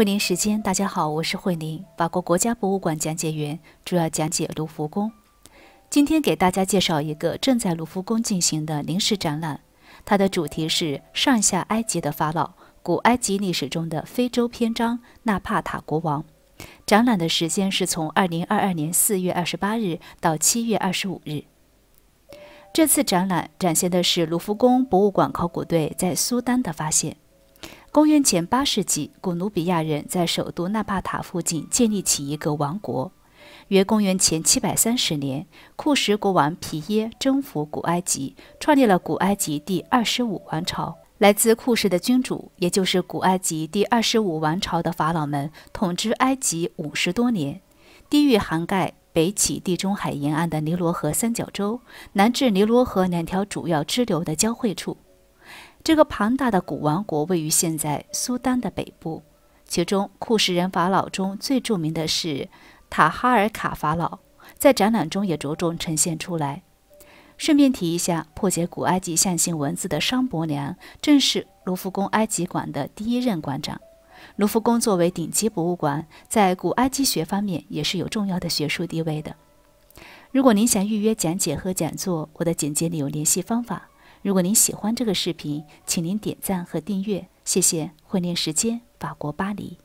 慧宁时间，大家好，我是慧宁，法国国家博物馆讲解员，主要讲解卢浮宫。今天给大家介绍一个正在卢浮宫进行的临时展览，它的主题是上下埃及的法老，古埃及历史中的非洲篇章——纳帕塔国王。展览的时间是从二零二二年四月二十八日到七月二十五日。这次展览展现的是卢浮宫博物馆考古队在苏丹的发现。公元前八世纪，古努比亚人在首都纳帕塔附近建立起一个王国。约公元前七百三十年，库什国王皮耶征服古埃及，创立了古埃及第二十五王朝。来自库什的君主，也就是古埃及第二十五王朝的法老们，统治埃及五十多年，地域涵盖北起地中海沿岸的尼罗河三角洲，南至尼罗河两条主要支流的交汇处。这个庞大的古王国位于现在苏丹的北部，其中库什人法老中最著名的是塔哈尔卡法老，在展览中也着重呈现出来。顺便提一下，破解古埃及象形文字的商伯良正是卢浮宫埃及馆的第一任馆长。卢浮宫作为顶级博物馆，在古埃及学方面也是有重要的学术地位的。如果您想预约讲解和讲座，我的简介里有联系方法。如果您喜欢这个视频，请您点赞和订阅，谢谢。会练时间，法国巴黎。